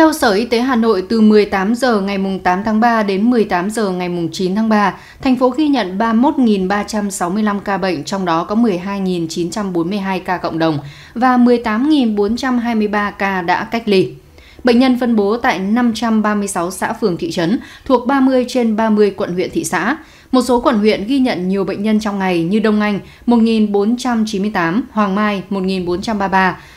Theo Sở Y tế Hà Nội, từ 18 giờ ngày 8 tháng 3 đến 18 giờ ngày 9 tháng 3, thành phố ghi nhận 31.365 ca bệnh, trong đó có 12.942 ca cộng đồng và 18.423 ca đã cách ly. Bệnh nhân phân bố tại 536 xã phường thị trấn thuộc 30 trên 30 quận huyện thị xã. Một số quận huyện ghi nhận nhiều bệnh nhân trong ngày như Đông Anh 1.498, Hoàng Mai 1.433,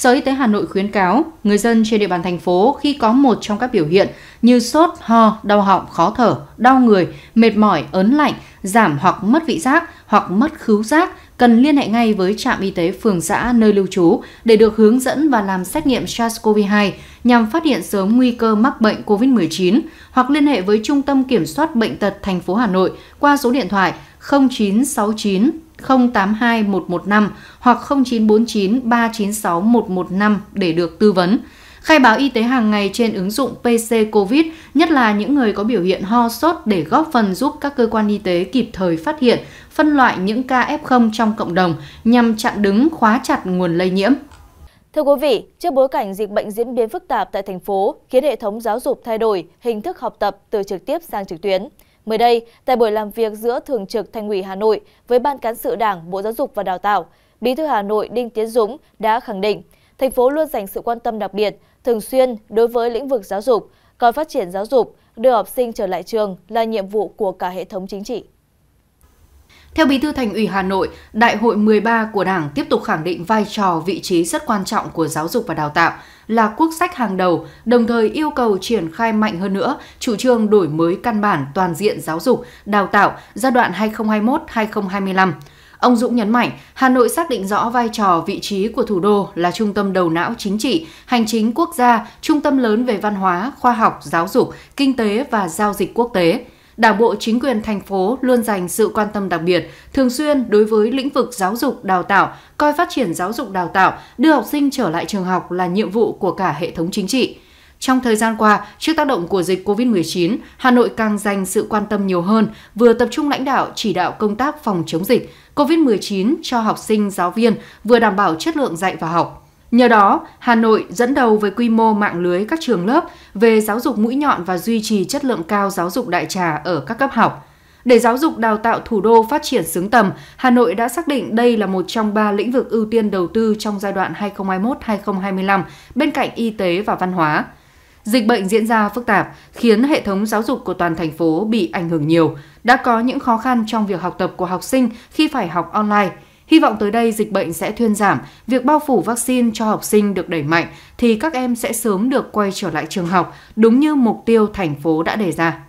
Sở Y tế Hà Nội khuyến cáo người dân trên địa bàn thành phố khi có một trong các biểu hiện như sốt, ho, đau họng, khó thở, đau người, mệt mỏi, ớn lạnh, giảm hoặc mất vị giác hoặc mất khứu giác cần liên hệ ngay với trạm y tế phường xã nơi lưu trú để được hướng dẫn và làm xét nghiệm SARS-CoV-2 nhằm phát hiện sớm nguy cơ mắc bệnh COVID-19 hoặc liên hệ với Trung tâm Kiểm soát Bệnh tật thành phố Hà Nội qua số điện thoại 0800 0969 082 115 hoặc 0949 396 115 để được tư vấn. Khai báo y tế hàng ngày trên ứng dụng PC COVID, nhất là những người có biểu hiện ho sốt để góp phần giúp các cơ quan y tế kịp thời phát hiện, phân loại những ca F0 trong cộng đồng nhằm chặn đứng khóa chặt nguồn lây nhiễm. Thưa quý vị, trước bối cảnh dịch bệnh diễn biến phức tạp tại thành phố, khiến hệ thống giáo dục thay đổi hình thức học tập từ trực tiếp sang trực tuyến mới đây tại buổi làm việc giữa thường trực thành ủy hà nội với ban cán sự đảng bộ giáo dục và đào tạo bí thư hà nội đinh tiến dũng đã khẳng định thành phố luôn dành sự quan tâm đặc biệt thường xuyên đối với lĩnh vực giáo dục coi phát triển giáo dục đưa học sinh trở lại trường là nhiệm vụ của cả hệ thống chính trị theo Bí thư Thành ủy Hà Nội, Đại hội 13 của Đảng tiếp tục khẳng định vai trò vị trí rất quan trọng của giáo dục và đào tạo là quốc sách hàng đầu, đồng thời yêu cầu triển khai mạnh hơn nữa chủ trương đổi mới căn bản toàn diện giáo dục, đào tạo giai đoạn 2021-2025. Ông Dũng nhấn mạnh, Hà Nội xác định rõ vai trò vị trí của thủ đô là trung tâm đầu não chính trị, hành chính quốc gia, trung tâm lớn về văn hóa, khoa học, giáo dục, kinh tế và giao dịch quốc tế Đảng bộ chính quyền thành phố luôn dành sự quan tâm đặc biệt, thường xuyên đối với lĩnh vực giáo dục đào tạo, coi phát triển giáo dục đào tạo, đưa học sinh trở lại trường học là nhiệm vụ của cả hệ thống chính trị. Trong thời gian qua, trước tác động của dịch COVID-19, Hà Nội càng dành sự quan tâm nhiều hơn, vừa tập trung lãnh đạo chỉ đạo công tác phòng chống dịch COVID-19 cho học sinh, giáo viên, vừa đảm bảo chất lượng dạy và học. Nhờ đó, Hà Nội dẫn đầu với quy mô mạng lưới các trường lớp về giáo dục mũi nhọn và duy trì chất lượng cao giáo dục đại trà ở các cấp học. Để giáo dục đào tạo thủ đô phát triển xứng tầm, Hà Nội đã xác định đây là một trong ba lĩnh vực ưu tiên đầu tư trong giai đoạn 2021-2025 bên cạnh y tế và văn hóa. Dịch bệnh diễn ra phức tạp khiến hệ thống giáo dục của toàn thành phố bị ảnh hưởng nhiều, đã có những khó khăn trong việc học tập của học sinh khi phải học online – Hy vọng tới đây dịch bệnh sẽ thuyên giảm, việc bao phủ vaccine cho học sinh được đẩy mạnh thì các em sẽ sớm được quay trở lại trường học đúng như mục tiêu thành phố đã đề ra.